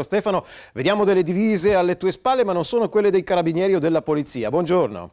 Stefano, vediamo delle divise alle tue spalle, ma non sono quelle dei carabinieri o della polizia. Buongiorno.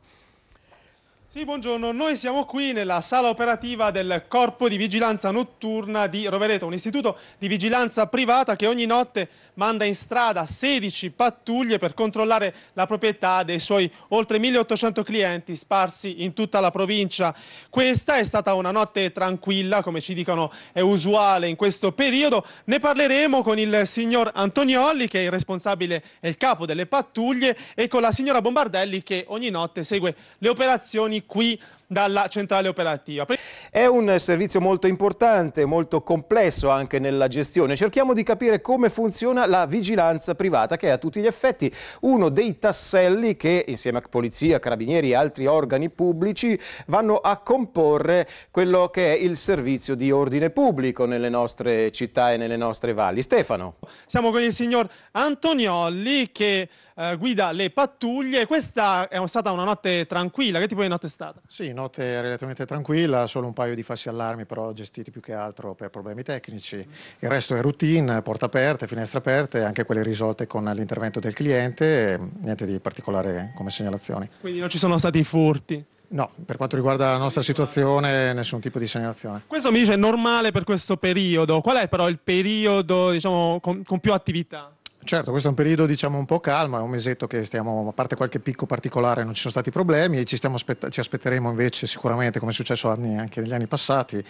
Sì, buongiorno. Noi siamo qui nella sala operativa del Corpo di Vigilanza Notturna di Rovereto, un istituto di vigilanza privata che ogni notte manda in strada 16 pattuglie per controllare la proprietà dei suoi oltre 1800 clienti sparsi in tutta la provincia. Questa è stata una notte tranquilla, come ci dicono è usuale in questo periodo. Ne parleremo con il signor Antoniolli, che è il responsabile e il capo delle pattuglie, e con la signora Bombardelli, che ogni notte segue le operazioni qui dalla centrale operativa. È un servizio molto importante, molto complesso anche nella gestione. Cerchiamo di capire come funziona la vigilanza privata, che è a tutti gli effetti uno dei tasselli che, insieme a polizia, carabinieri e altri organi pubblici, vanno a comporre quello che è il servizio di ordine pubblico nelle nostre città e nelle nostre valli. Stefano. Siamo con il signor Antoniolli che eh, guida le pattuglie. Questa è stata una notte tranquilla, che tipo di notte è stata? Sì, notte relativamente tranquilla, solo un paio di falsi allarmi però gestiti più che altro per problemi tecnici. Il resto è routine, porte aperte, finestre aperte, anche quelle risolte con l'intervento del cliente, ehm, niente di particolare come segnalazioni. Quindi non ci sono stati furti? No, per quanto riguarda la nostra situazione nessun tipo di segnalazione. Questo mi dice normale per questo periodo, qual è però il periodo diciamo, con, con più attività? Certo, questo è un periodo diciamo un po' calmo, è un mesetto che stiamo, a parte qualche picco particolare non ci sono stati problemi e ci, aspett ci aspetteremo invece sicuramente, come è successo anni, anche negli anni passati,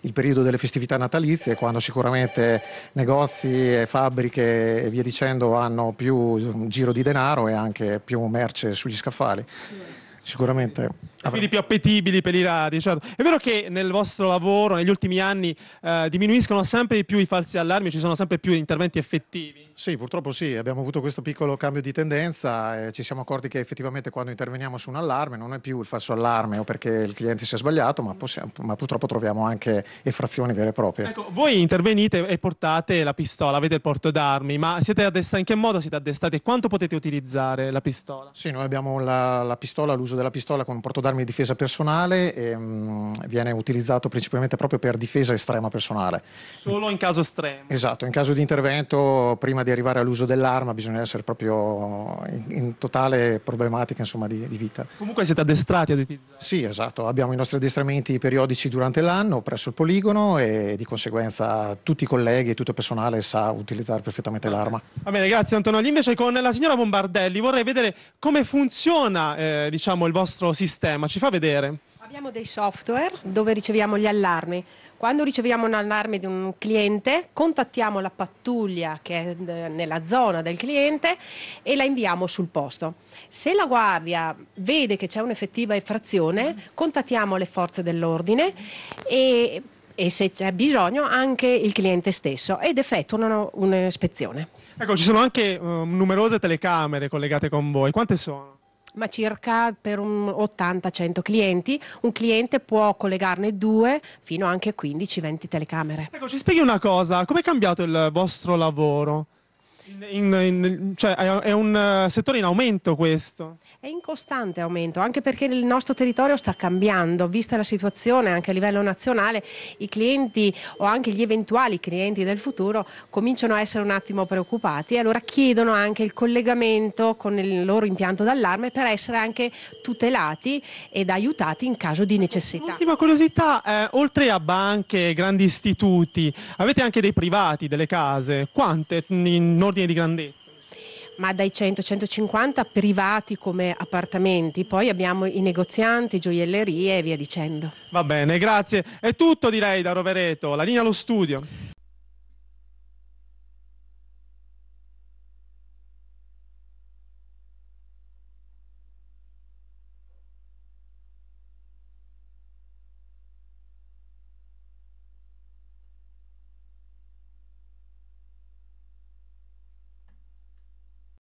il periodo delle festività natalizie, quando sicuramente negozi e fabbriche e via dicendo hanno più mm, giro di denaro e anche più merce sugli scaffali. Sì sicuramente Quindi più appetibili per i radi. Certo. È vero che nel vostro lavoro, negli ultimi anni, eh, diminuiscono sempre di più i falsi allarmi, ci sono sempre più interventi effettivi? Sì, purtroppo sì, abbiamo avuto questo piccolo cambio di tendenza, e ci siamo accorti che effettivamente quando interveniamo su un allarme non è più il falso allarme o perché il cliente si è sbagliato, ma, possiamo, ma purtroppo troviamo anche effrazioni vere e proprie. Ecco, voi intervenite e portate la pistola, avete il porto d'armi, ma siete addestrati, in che modo siete addestrati e quanto potete utilizzare la pistola? Sì, noi abbiamo la, la pistola all'uso della pistola con un porto d'armi di difesa personale ehm, viene utilizzato principalmente proprio per difesa estrema personale. Solo in caso estremo. Esatto, in caso di intervento prima di arrivare all'uso dell'arma bisogna essere proprio in, in totale problematica insomma, di, di, vita. Comunque siete addestrati ad utilizzare? Sì, esatto, abbiamo i nostri addestramenti periodici durante l'anno presso il poligono e di conseguenza tutti i colleghi e tutto il personale sa utilizzare perfettamente okay. l'arma. Va bene, grazie Antonelli. Invece con la signora Bombardelli vorrei vedere come funziona eh, diciamo, il vostro sistema, ci fa vedere. Abbiamo dei software dove riceviamo gli allarmi. Quando riceviamo un allarme di un cliente, contattiamo la pattuglia che è eh, nella zona del cliente e la inviamo sul posto. Se la guardia vede che c'è un'effettiva effrazione, contattiamo le forze dell'ordine e, e se c'è bisogno anche il cliente stesso ed effettuano un'ispezione. Ecco, ci sono anche uh, numerose telecamere collegate con voi. Quante sono? ma circa per 80-100 clienti. Un cliente può collegarne due fino anche 15-20 telecamere. Ecco, ci spieghi una cosa, come è cambiato il vostro lavoro? In, in, cioè è un eh, settore in aumento questo? È in costante aumento, anche perché il nostro territorio sta cambiando, vista la situazione anche a livello nazionale, i clienti o anche gli eventuali clienti del futuro cominciano a essere un attimo preoccupati e allora chiedono anche il collegamento con il loro impianto d'allarme per essere anche tutelati ed aiutati in caso di necessità. Ultima curiosità, eh, oltre a banche, e grandi istituti, avete anche dei privati, delle case, quante in Nord ordine di grandezza diciamo. ma dai 100-150 privati come appartamenti. Poi abbiamo i negozianti, gioiellerie e via dicendo. Va bene, grazie. È tutto direi da Rovereto. La linea allo studio.